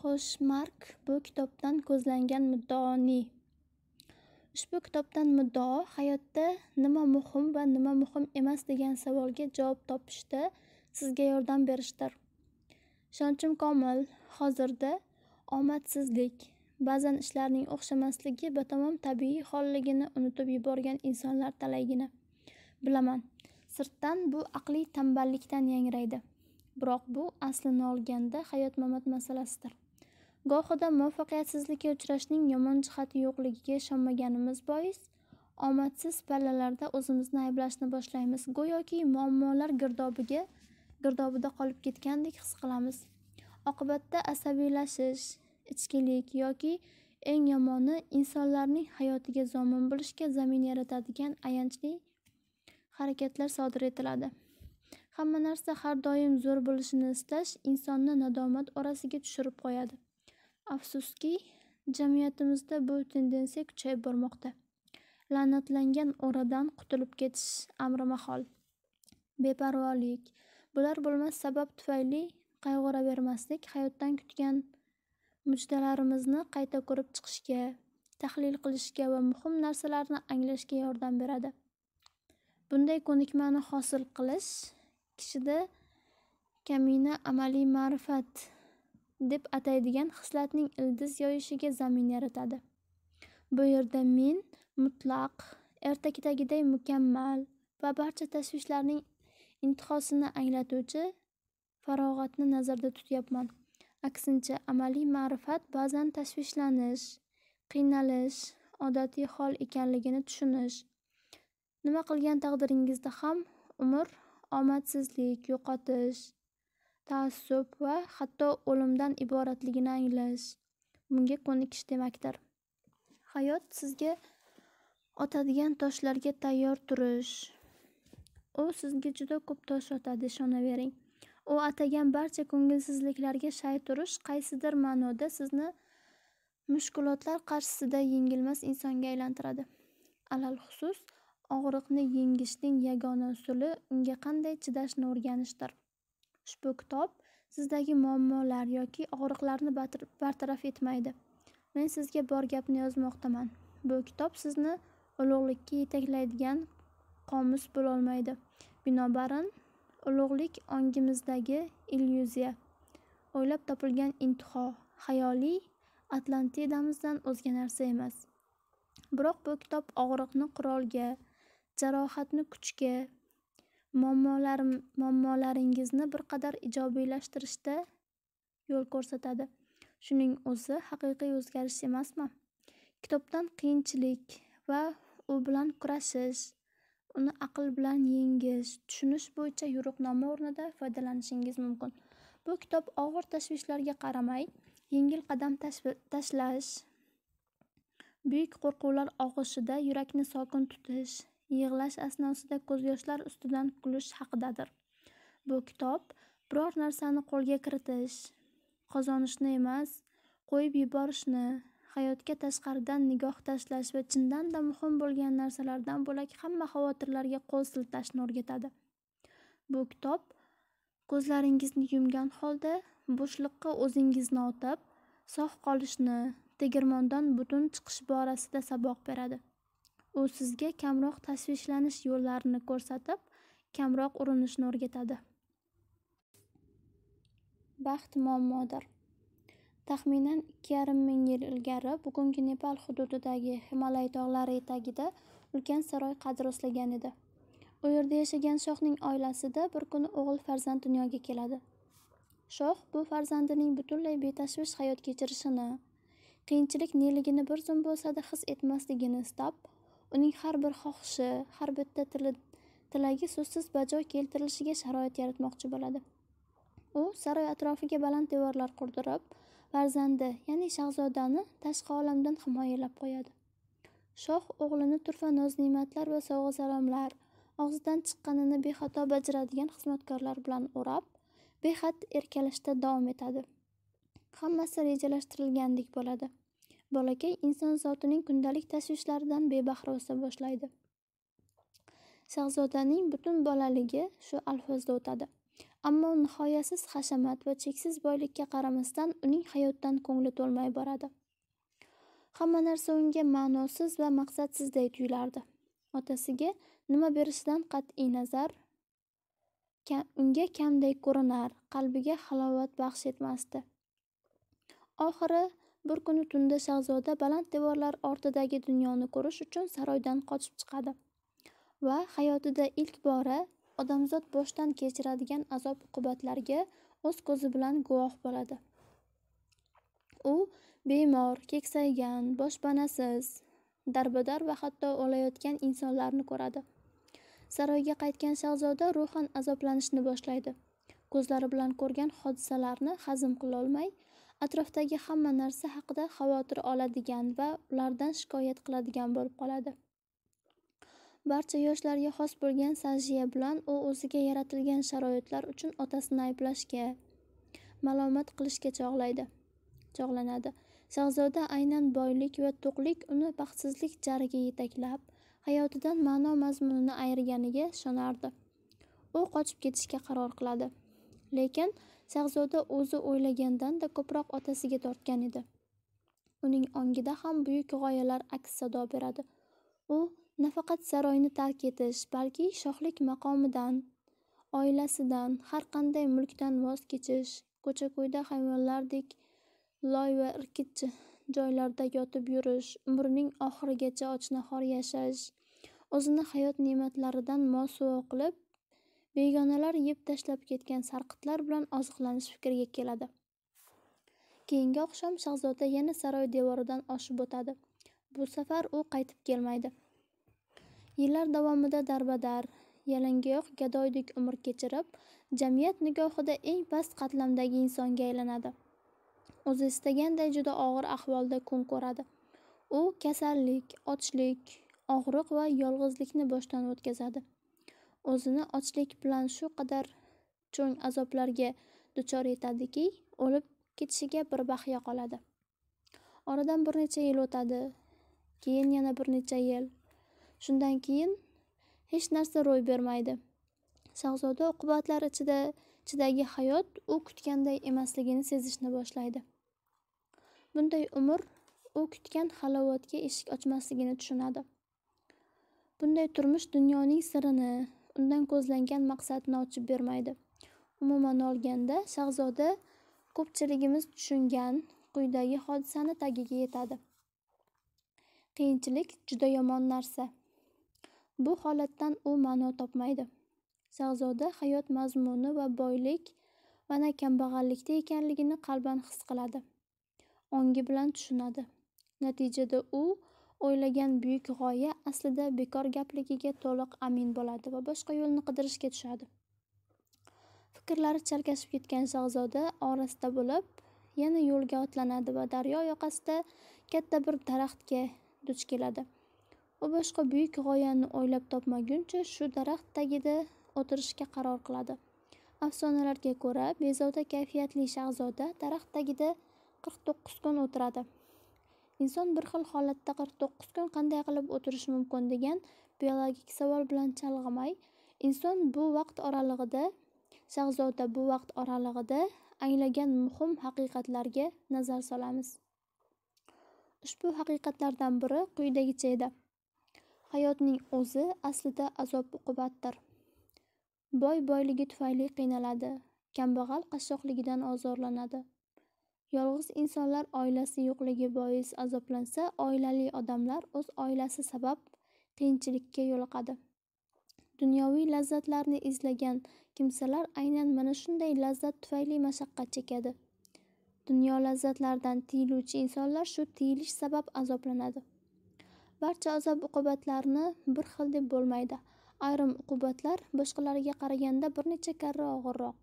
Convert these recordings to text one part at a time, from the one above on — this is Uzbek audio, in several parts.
Xoshmark bu kitobdan ko'zlangan muddaoni. Ushbu kitobdan muddao hayotda nima muhim va nima muhim emas degan savolga javob topishda sizga yordam berishdir. Ishonchim komil, hozirda omadsizlik, ba'zan ishlarning o'xshamasligi batamom tabiiy holligini unutib yuborgan insonlar talaygina. Bilaman, sirtdan bu aqliy tanballikdan yangraydi. Biroq bu aslini olganda hayot mamat masalasidir. gohida muvaffaqiyatsizlikka uchrashning yomon jihati yo'qligiga ishonmaganimiz bois omadsiz pallalarda o'zimizni ayblashni boshlaymiz go'yoki muammolar girdobiga girdobida qolib ketgandek his qilamiz oqibatda asabiylashish ichkilik yoki eng yomoni insonlarning hayotiga zomin bo'lishga zamin yaratadigan ayanchli harakatlar sodir etiladi hamma narsa har doim zo'r bo'lishini istash insonni nadomat orasiga tushirib qo'yadi Afsuski, jamiyatimizda bu tendensiya kuchayib bormoqda. La'natlangan o'radan qutulib ketish amri mahol. Beparvolik, bo'lar bo'lmas sabab tufayli qayg'uravermaslik hayotdan kutgan mujdalarimizni qayta ko'rib chiqishga, tahlil qilishga va muhim narsalarni anglashga yordam beradi. Bunday ko'nikmani hosil qilish kishida kamina amaliy ma'rifat deb ataydigan xislatning ildiz yoyishiga zamin yaratadi bu yerda men mutlaq ertakdagiday mukammal va barcha tashvishlarning intihosini anglatuvchi farog'atni nazarda tutyapman aksincha amaliy ma'rifat ba'zan tashvishlanish qiynalish odatiy hol ekanligini tushunish nima qilgan taqdiringizda ham umr omadsizlik yo'qotish taassub va hatto o'limdan iboratligini anglash bunga ko'nikish demakdir hayot sizga otadigan toshlarga tayyor turish u sizga juda ko'p tosh otadi ishonavering u atagan barcha ko'ngilsizliklarga shay turish qaysidir ma'noda sizni mushkulotlar qarshisida yengilmas insonga aylantiradi alal xusus og'riqni yengishning yagona usuli unga qanday chidashni o'rganishdir Ushbu kitob sizdagi muammolar yoki og'riqlarni bartaraf etmaydi. Men sizga bor gapni yozmoqdaman. Bu kitob sizni ulug'likka yetaklaydigan qomus bo'lolmaydi. Binobarin, ulug'lik ongimizdagi illyuziya, o'ylab topilgan intiho, xayoliy Atlantidamizdan o'zga narsa emas. Biroq bu kitob og'riqni qurolga, jarohatni kuchga muammolaringizni bir qadar ijobiylashtirishda yo'l ko'rsatadi. Shuning o'zi haqiqiy o'zgarish emasmi? Kitobdan qiyinchilik va u bilan kurashish, uni aql bilan yengish, tushunish bo'yicha yo'riqnoma o'rnida foydalanishingiz mumkin. Bu kitob og'ir tashvishlarga qaramay, yengil qadam tashlash, buyuk qo'rquvlar og'ushida yurakni sokin tutish yig'lash asnosida ko'z yoshlar ustidan kulish haqidadir bu kitob biror narsani qo'lga kiritish qozonishni emas qo'yib yuborishni hayotga tashqaridan nigoh tashlash va chindanda muhim bo'lgan narsalardan bo'lak hamma xavotirlarga qo'l siltashni o'rgatadi bu kitob ko'zlaringizni yumgan holda bo'shliqqa o'zingizni otib sog' qolishni tegirmondan butun chiqish borasida saboq beradi u sizga kamroq tashvishlanish yo'llarini ko'rsatib kamroq urinishni o'rgatadi baxt muammodir taxminan ikki yarim ming yil ilgari bugungi nepal hududidagi himalay tog'lari etagida ulkan saroy rostlagan edi u yerda yashagan shohning oilasida bir kuni o'g'il farzand dunyoga keladi shoh bu farzandining butunlay betashvish hayot kechirishini qiyinchilik neligini bir zum bo'lsada his etmasligini istab uning har bir xohishi har bitta tilagi so'zsiz bajo keltirilishiga sharoit yaratmoqchi bo'ladi u saroy atrofiga baland devorlar qurdirib farzandi ya'ni shahzodani tashqi olamdan himoyalab qo'yadi shoh o'g'lini turfa noz ne'matlar va sovg'a salomlar og'zidan chiqqanini bexato bajaradigan xizmatkorlar bilan o'rab behad erkalashda davom etadi hammasi rejalashtirilgandek bo'ladi bolakay inson zotining kundalik tashvishlaridan bebahra o'sa boshlaydi shahzodaning butun bolaligi shu alfozda o'tadi ammo nihoyasiz hashamat va cheksiz boylikka qaramasdan uning hayotdan ko'ngli to'lmay boradi hamma narsa unga ma'nosiz va maqsadsizday tuyulardi otasiga nima berishidan qat'iy nazar unga kamdek ko'rinar qalbiga halovat baxsh etmasdi oxiri bir kuni tunda shahzoda baland devorlar ortidagi dunyoni ko'rish uchun saroydan qochib chiqadi va hayotida ilk bora odamzod boshdan kechiradigan azob uqubatlarga o'z ko'zi bilan guvoh bo'ladi u bemor keksaygan boshpanasiz darbadar va hatto o'layotgan insonlarni ko'radi saroyga qaytgan shahzoda ruhan azoblanishni boshlaydi ko'zlari bilan ko'rgan hodisalarni hazm qilolmay atrofdagi hamma narsa haqida xavotir oladigan va ulardan shikoyat qiladigan bo'lib qoladi barcha yoshlarga xos bo'lgan sajiya bilan u o'ziga yaratilgan sharoitlar uchun otasini ayblashga malomat qilishga chog'laydi chog'lanadi shahzoda aynan boylik va to'qlik uni baxtsizlik jariga yetaklab hayotidan ma'no mazmunini ayirganiga ishonardi u qochib ketishga qaror qiladi lekin shahzoda o'zi o'ylaganidan-da ko'proq otasiga tortgan edi uning ongida ham buyuk g'oyalar aks sado beradi u nafaqat saroyni tark etish balki shohlik maqomidan oilasidan har qanday mulkdan voz kechish ko'cha ko'yda hayvonlardek loy va irkitchi joylarda yotib yurish umrining oxirigacha ochnahor yashash o'zini hayot nematlaridan mosuvo qilib begonalar yeb tashlab ketgan sarqitlar bilan oziqlanish fikriga keladi keyingi oqshom shahzoda yana saroy devoridan oshib o'tadi bu safar u qaytib kelmaydi yillar davomida darbadar yalangoyoq gadoydek umr kechirib jamiyat nigohida eng past qatlamdagi insonga aylanadi o'zi istaganday juda og'ir ahvolda kun ko'radi u kasallik ochlik og'riq va yolg'izlikni boshdan o'tkazadi o'zini ochlik bilan shu qadar cho'ng azoblarga duchor etadiki o'lib ketishiga bir baxya qoladi oradan bir necha yil o'tadi keyin yana bir necha yil shundan keyin hech narsa ro'y bermaydi shahzoda uqubatlar ichida ichidagi hayot u kutganday emasligini sezishni boshlaydi bunday umr u kutgan halovatga eshik ochmasligini tushunadi bunday turmush dunyoning sirini undan ko'zlangan maqsadni ochib bermaydi umuman olganda shahzoda ko'pchiligimiz tushungan quyidagi hodisani tagiga yetadi qiyinchilik juda yomon narsa bu holatdan u ma'no topmaydi shahzoda hayot mazmuni va boylik mana kambag'allikda ekanligini qalban his qiladi ongi bilan tushunadi natijada u o'ylagan buyuk g'oya aslida bekor gapligiga to'liq amin bo'ladi va boshqa yo'lni qidirishga tushadi fikrlari chalkashib ketgan shahzoda orasida bo'lib yana yo'lga otlanadi va daryo yoqasida katta bir daraxtga duch keladi u boshqa buyuk g'oyani o'ylab topmaguncha shu daraxt tagida o'tirishga qaror qiladi afsonalarga ko'ra bezovta kayfiyatli shahzoda daraxt tagida qirq to'qqiz kun o'tiradi inson bir xil holatda 49 kun qanday qilib o'tirishi mumkin degan biologik savol bilan chalg'imay inson bu vaqt oralig'ida shahzoda bu vaqt oralig'ida anglagan muhim haqiqatlarga nazar solamiz ushbu haqiqatlardan biri quyidagicha edi hayotning o'zi aslida azob uqubatdir boy boyligi tufayli qiynaladi kambag'al qashshoqligidan ozorlanadi yolg'iz insonlar oilasi yo'qligi bois azoblansa oilali odamlar o'z oilasi sabab qiyinchilikka yo'liqadi dunyoviy lazzatlarni izlagan kimsalar aynan mana shunday lazzat tufayli mashaqqat chekadi dunyo lazzatlaridan tiyiluvchi insonlar shu tiyilish sabab azoblanadi barcha azob uqubatlarni bir xil deb bo'lmaydi ayrim uqubatlar boshqalarga qaraganda bir necha karra og'irroq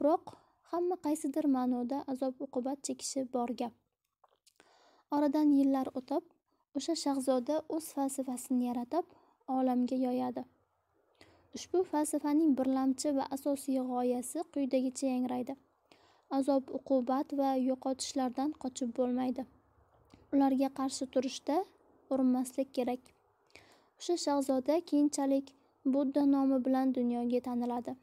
biroq hamma qaysidir ma'noda azob uqubat chekishi bor gap oradan yillar o'tib o'sha shahzoda o'z falsafasini yaratib olamga yoyadi ushbu falsafaning birlamchi va asosiy g'oyasi quyidagicha yangraydi azob uqubat va yo'qotishlardan qochib bo'lmaydi ularga qarshi turishda urinmaslik kerak o'sha shahzoda keyinchalik budda nomi bilan dunyoga taniladi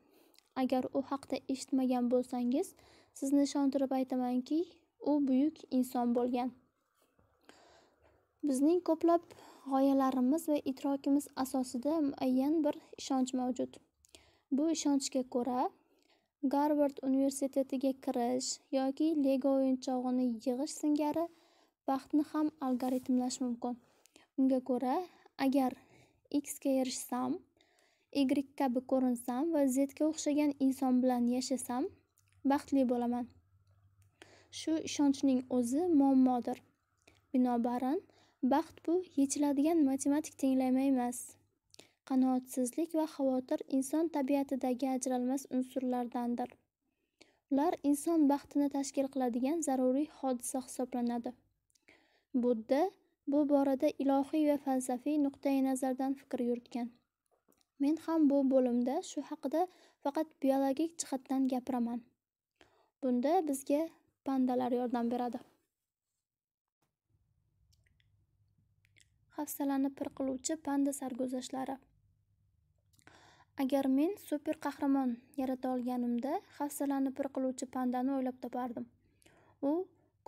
Agar u haqda eshitmagan bo'lsangiz, sizni ishontirib aytamanki, u buyuk inson bo'lgan. Bizning ko'plab g'oyalarimiz va idrokimiz asosida muayyan bir ishonch mavjud. Bu ishonchga ko'ra, Garvard universitetiga kirish yoki Lego o'yinchog'ini yig'ish singari vaqtni ham algoritmlash mumkin. Unga ko'ra, agar x ga erishsam, y kabi ko'rinsam va z ga o'xshagan inson bilan yashasam baxtli bo'laman shu ishonchning o'zi muammodir binobarin baxt bu yechiladigan matematik tenglama emas qanoatsizlik va xavotir inson tabiatidagi ajralmas unsurlardandir ular inson baxtini tashkil qiladigan zaruriy hodisa hisoblanadi budda bu borada ilohiy va falsafiy nuqtai nazardan fikr yuritgan men ham bu bo'limda shu haqida faqat biologik jihatdan gapiraman bunda bizga pandalar yordam beradi hafsalani pir qiluvchi panda sarguzashtlari agar men super qahramon yarata olganimda hafsalani pir qiluvchi pandani o'ylab topardim u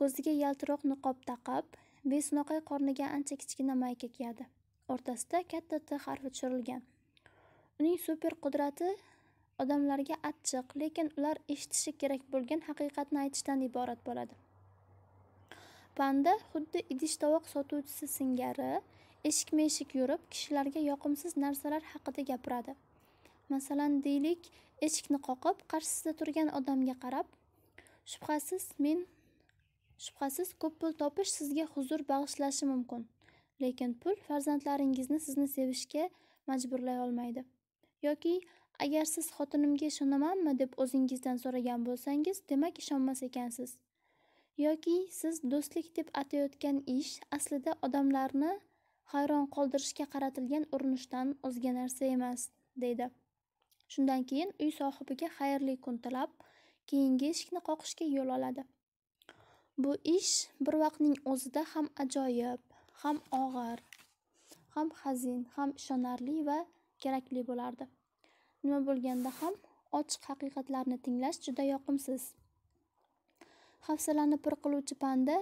ko'ziga yaltiroq niqob taqib besnoqay qorniga ancha kichkina mayka kiyadi o'rtasida katta t harfi tushirilgan uning super qudrati odamlarga achchiq lekin ular eshitishi kerak bo'lgan haqiqatni aytishdan iborat bo'ladi panda xuddi idish tovoq sotuvchisi singari eshik meshik yurib kishilarga yoqimsiz narsalar haqida gapiradi masalan deylik eshikni qoqib qarshisida turgan odamga qarab shubhasiz men shubhasiz ko'p pul topish sizga huzur bag'ishlashi mumkin lekin pul farzandlaringizni sizni sevishga majburlay olmaydi yoki agar siz xotinimga ishonamanmi deb o'zingizdan so'ragan bo'lsangiz demak ishonmas ekansiz yoki siz do'stlik deb atayotgan ish aslida odamlarni hayron qoldirishga qaratilgan urinishdan o'zga narsa emas deydi shundan keyin uy sohibiga xayrli kun tilab keyingi eshikni qoqishga yo'l oladi bu ish bir vaqtning o'zida ham ajoyib ham og'ir ham hazin ham ishonarli va kerakli bo'lardi nima bo'lganda ham ochiq haqiqatlarni tinglash juda yoqimsiz hafsalani pir qiluvchi panda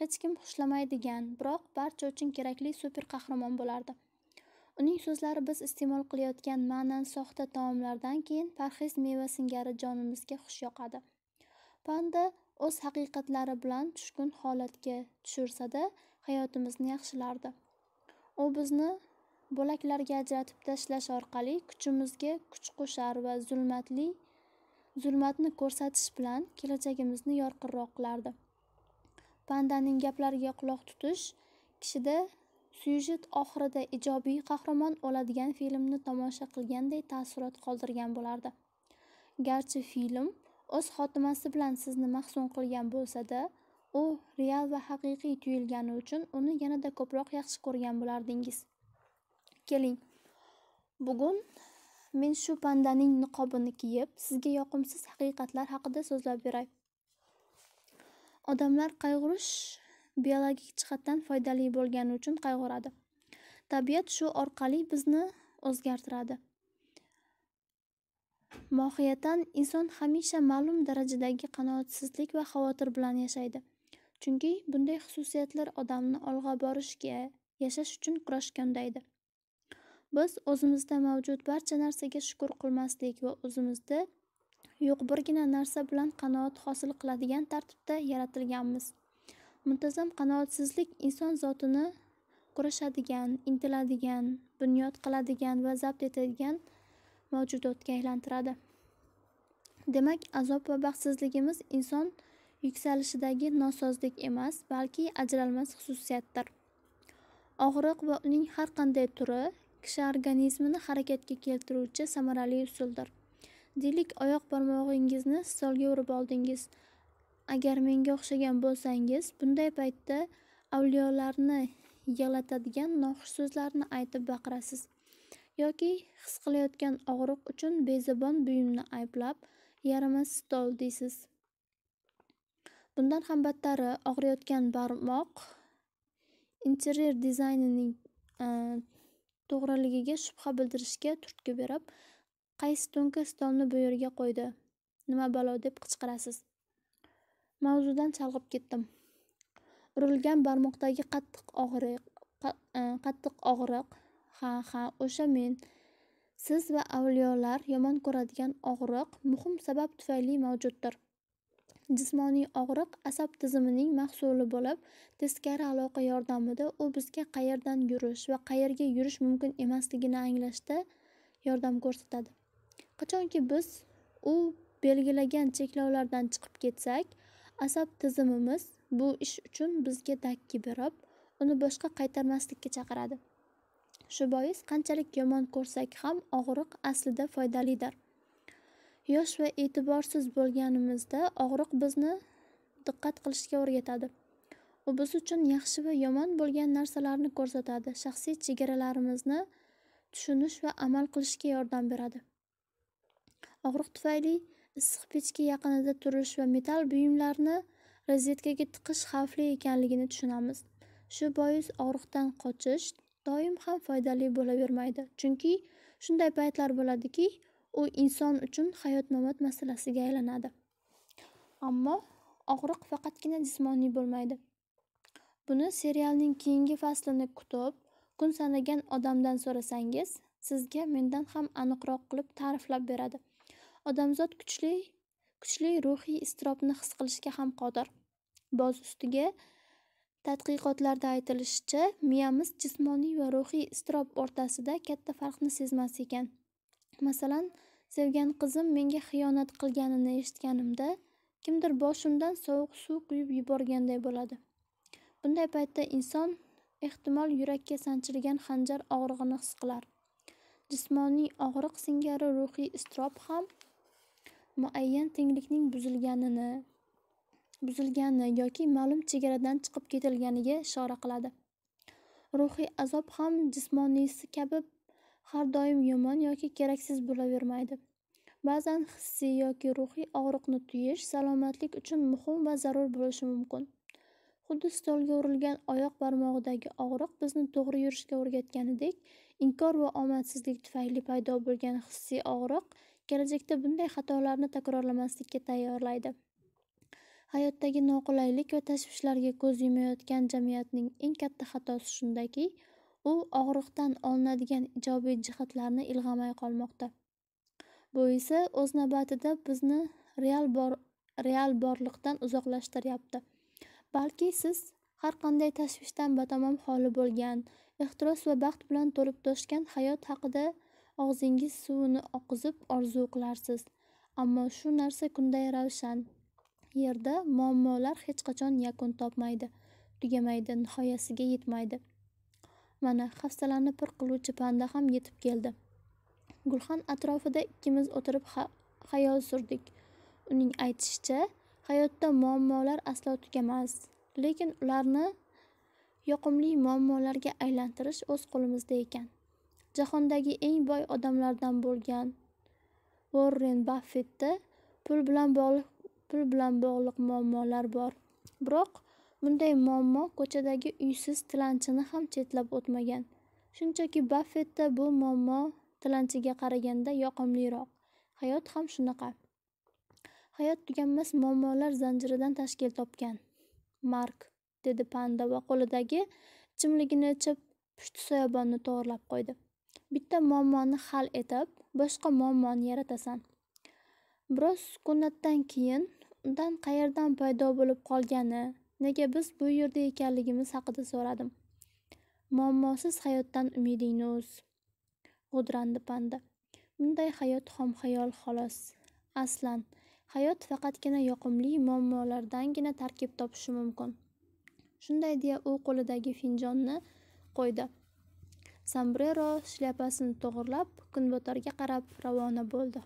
hech kim xushlamaydigan biroq barcha uchun kerakli super qahramon bo'lardi uning so'zlari biz iste'mol qilayotgan ma'nan soxta taomlardan keyin parhez meva singari jonimizga xush yoqadi panda o'z haqiqatlari bilan tushkun holatga tushirsada hayotimizni yaxshilardi u bizni bo'laklarga ajratib tashlash orqali kuchimizga kuch qo'shar va zulmatli zulmatni ko'rsatish bilan kelajagimizni yorqinroq qilardi pandaning gaplariga quloq tutish kishida syujet oxirida ijobiy qahramon o'ladigan filmni tomosha qilganday taassurot qoldirgan bo'lardi garchi film o'z xotimasi bilan sizni mahzun qilgan bo'lsa-da, u real va haqiqiy tuyulgani uchun uni yanada ko'proq yaxshi ko'rgan bo'lardingiz keling bugun men shu pandaning niqobini kiyib sizga yoqimsiz haqiqatlar haqida so'zlab beray odamlar qayg'urish biologik jihatdan foydali bo'lgani uchun qayg'uradi tabiat shu orqali bizni o'zgartiradi mohiyatan inson hamisha ma'lum darajadagi qanoatsizlik va xavotir bilan yashaydi chunki bunday xususiyatlar odamni olg'a borishga yashash uchun kurashga undaydi biz o'zimizda mavjud barcha narsaga shukur qilmaslik va o'zimizda yo'q birgina narsa bilan qanoat hosil qiladigan tartibda yaratilganmiz muntazam qanoatsizlik inson zotini kurashadigan intiladigan bunyod qiladigan va zabt etadigan mavjudotga aylantiradi demak azob va baxtsizligimiz inson yuksalishidagi nosozlik emas balki ajralmas xususiyatdir og'riq va uning har qanday turi kishi organizmini harakatga keltiruvchi samarali usuldir deylik oyoq barmog'ingizni stolga urib oldingiz agar menga o'xshagan bo'lsangiz bunday paytda avliyolarni yig'latadigan noxush so'zlarni aytib baqirasiz yoki his qilayotgan og'riq uchun bezabon buyumni ayblab yaramas stol deysiz bundan ham battari og'riyotgan barmoq interyer dizaynining e, to'g'riligiga shubha bildirishga turtki berib qaysi to'nka stolni bu yerga qo'ydi nima balo deb qichqirasiz mavzudan chalg'ib ketdim urilgan barmoqdagi qattiq og'riq e, qattiq og'riq ha ha o'sha men siz va avliyolar yomon ko'radigan og'riq muhim sabab tufayli mavjuddir jismoniy og'riq asab tizimining mahsuli bo'lib teskari aloqa yordamida u bizga qayerdan yurish va qayerga yurish mumkin emasligini anglashda yordam ko'rsatadi qachonki biz u belgilagan cheklovlardan chiqib ketsak asab tizimimiz bu ish uchun bizga dakki berib uni boshqa qaytarmaslikka chaqiradi shu bois qanchalik yomon ko'rsak ham og'riq aslida foydalidir yosh va e'tiborsiz bo'lganimizda og'riq bizni diqqat qilishga o'rgatadi u biz uchun yaxshi va yomon bo'lgan narsalarni ko'rsatadi shaxsiy chegaralarimizni tushunish va amal qilishga yordam beradi og'riq tufayli issiq pechka yaqinida turish va metall buyumlarni rozetkaga tiqish xavfli ekanligini tushunamiz shu bois og'riqdan qochish doim ham foydali bo'lavermaydi chunki shunday paytlar bo'ladiki u inson uchun hayot mamot masalasiga aylanadi ammo og'riq faqatgina jismoniy bo'lmaydi buni serialning keyingi faslini kutib kun sanagan odamdan so'rasangiz sizga mendan ham aniqroq qilib ta'riflab beradi odamzod kuchli kuchli ruhiy iztirobni his qilishga ham qodir boz ustiga tadqiqotlarda aytilishicha miyamiz jismoniy va ruhiy iztirob o'rtasida katta farqni sezmas ekan masalan sevgan qizim menga xiyonat qilganini eshitganimda kimdir boshimdan sovuq suv quyib yuborganday bo'ladi bunday paytda inson ehtimol yurakka sanchilgan xanjar og'rig'ini his qilar jismoniy og'riq singari ruhiy iztirob ham muayyan tenglikning buzilganini buzilgani yoki ma'lum chegaradan chiqib ketilganiga ishora qiladi ruhiy azob ham jismoniysi kabi har doim yomon yoki keraksiz bo'lavermaydi ba'zan hissiy yoki ruhiy og'riqni tuyish salomatlik uchun muhim va zarur bo'lishi mumkin xuddi stolga urilgan oyoq barmog'idagi og'riq bizni to'g'ri yurishga o'rgatganidek inkor va omadsizlik tufayli paydo bo'lgan hissiy og'riq kelajakda bunday xatolarni takrorlamaslikka tayyorlaydi hayotdagi noqulaylik va tashvishlarga ko'z yumayotgan jamiyatning eng katta xatosi shundaki u og'riqdan olinadigan ijobiy jihatlarni ilg'amay qolmoqda bu esa o'z navbatida bizni real bor real borliqdan uzoqlashtiryapti balki siz har qanday tashvishdan batamom xoli bo'lgan ehtiros va baxt bilan to'lib toshgan hayot haqida og'zingiz suvini oqizib orzu qilarsiz ammo shu narsa kunday ravshan yerda muammolar hech qachon yakun topmaydi tugamaydi nihoyasiga yetmaydi mana hafsalarni pir qiluvchi panda ham yetib keldi gulxan atrofida ikkimiz o'tirib xayol surdik uning aytishicha hayotda muammolar aslo tugamas lekin ularni yoqimli muammolarga aylantirish o'z qo'limizda ekan jahondagi eng boy odamlardan bo'lgan vorren baffetda pul bilan bog'liq pul bilan bog'liq muammolar bor biroq Bunday muammo ko'chadagi uysiz tilanchini ham chetlab o'tmagan. Shunchaki Baffetda bu muammo tilanchiga qaraganda yoqimliroq. Hayot ham shunaqa. Hayot tuganmas muammolar zanjiridan tashkil topgan. Mark, dedi panda va qo'lidagi chimligini ichib, pushti soyabonni to'g'irlab qo'ydi. Bitta muammoni hal etib, boshqa muammoni yaratasan. Biroz sukunatdan keyin undan qayerdan paydo bo'lib qolgani, nega biz bu yerda ekanligimiz haqida so'radim muammosiz hayotdan umidingni uz g'udrandi panda bunday hayot xom xayol xolos aslan hayot faqatgina yoqimli muammolardangina tarkib topishi mumkin shunday deya u qo'lidagi finjonni qo'ydi sambrero shlyapasini to'g'irlab kunbotarga qarab ravona bo'ldi